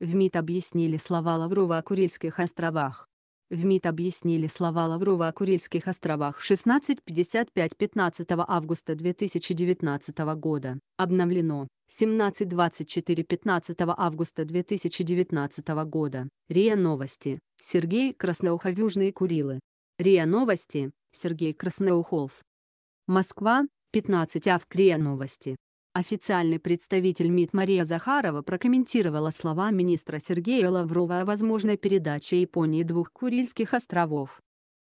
В МИД объяснили слова Лаврова о Курильских островах. В МИД объяснили слова Лаврова о Курильских островах 16.55 15 августа 2019 года. Обновлено 17.24 15 августа 2019 года. РИА Новости. Сергей Красноухов Южные Курилы. РИА Новости. Сергей Красноухов. Москва. 15 авг. РИА Новости. Официальный представитель МИД Мария Захарова прокомментировала слова министра Сергея Лаврова о возможной передаче Японии двух Курильских островов.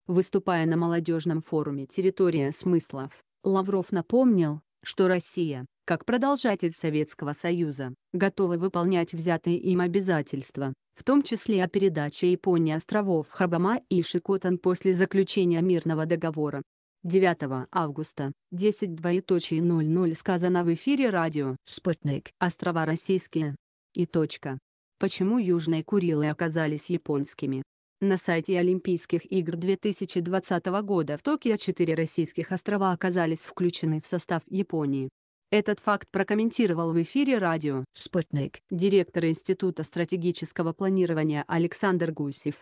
Выступая на молодежном форуме «Территория смыслов», Лавров напомнил, что Россия, как продолжатель Советского Союза, готова выполнять взятые им обязательства, в том числе о передаче Японии островов Хабама и Шикотан после заключения мирного договора, 9 августа, 10.00 сказано в эфире радио «Спутник». Острова российские. И точка. Почему Южные Курилы оказались японскими? На сайте Олимпийских игр 2020 года в Токио четыре российских острова оказались включены в состав Японии. Этот факт прокомментировал в эфире радио «Спутник» директор Института стратегического планирования Александр Гусев.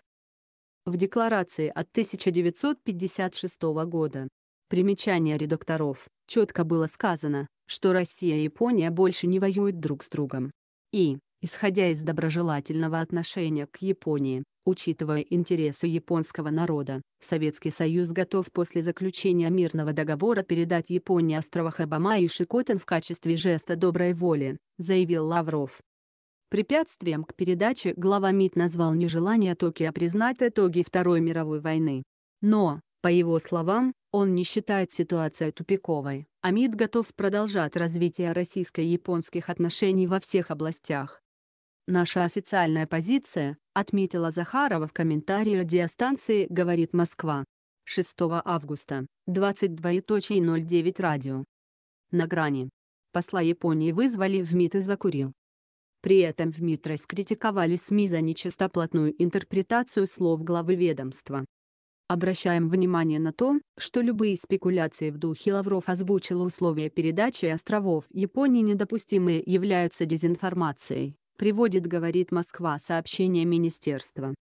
В декларации от 1956 года Примечание редакторов. Четко было сказано, что Россия и Япония больше не воюют друг с другом. И, исходя из доброжелательного отношения к Японии, учитывая интересы японского народа, Советский Союз готов после заключения мирного договора передать Японии острова Хабама и Шикотен в качестве жеста доброй воли, заявил Лавров. Препятствием к передаче глава МИД назвал нежелание Токио признать итоги Второй мировой войны. Но, по его словам, он не считает ситуацию тупиковой. а МИД готов продолжать развитие российско-японских отношений во всех областях. «Наша официальная позиция», — отметила Захарова в комментарии радиостанции «Говорит Москва». 6 августа, 22.09 радио. На грани. Посла Японии вызвали в МИД и закурил. При этом в МИД раскритиковали СМИ за нечистоплотную интерпретацию слов главы ведомства. Обращаем внимание на то, что любые спекуляции в духе Лавров озвучила условия передачи островов Японии недопустимые являются дезинформацией, приводит говорит Москва сообщение министерства.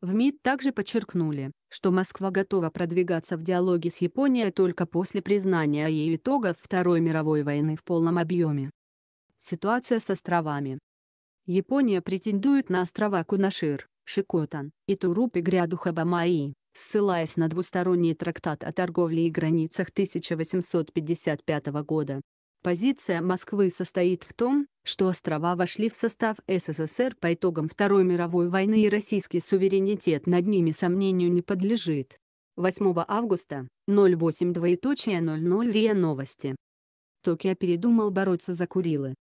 В МИД также подчеркнули, что Москва готова продвигаться в диалоге с Японией только после признания ее итогов Второй мировой войны в полном объеме. Ситуация с островами. Япония претендует на острова Кунашир, Шикотан, Итурупи, гряду Бамаи, ссылаясь на двусторонний трактат о торговле и границах 1855 года. Позиция Москвы состоит в том, что острова вошли в состав СССР по итогам Второй мировой войны и российский суверенитет над ними сомнению не подлежит. 8 августа, 08 двоеточие РИА Новости. Токио передумал бороться за Курилы.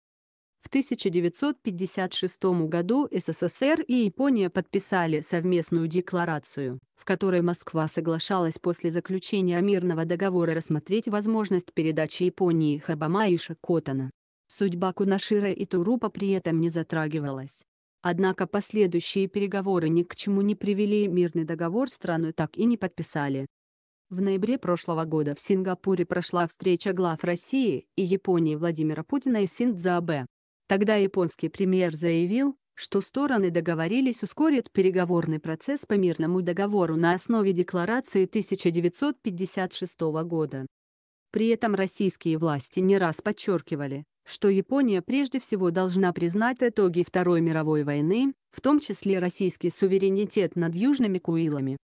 В 1956 году СССР и Япония подписали совместную декларацию, в которой Москва соглашалась после заключения мирного договора рассмотреть возможность передачи Японии Хабама и Шикотана. Судьба Кунашира и Турупа при этом не затрагивалась. Однако последующие переговоры ни к чему не привели мирный договор страну так и не подписали. В ноябре прошлого года в Сингапуре прошла встреча глав России и Японии Владимира Путина и Синдзабе. Тогда японский премьер заявил, что стороны договорились ускорить переговорный процесс по мирному договору на основе Декларации 1956 года. При этом российские власти не раз подчеркивали, что Япония прежде всего должна признать итоги Второй мировой войны, в том числе российский суверенитет над Южными Куилами.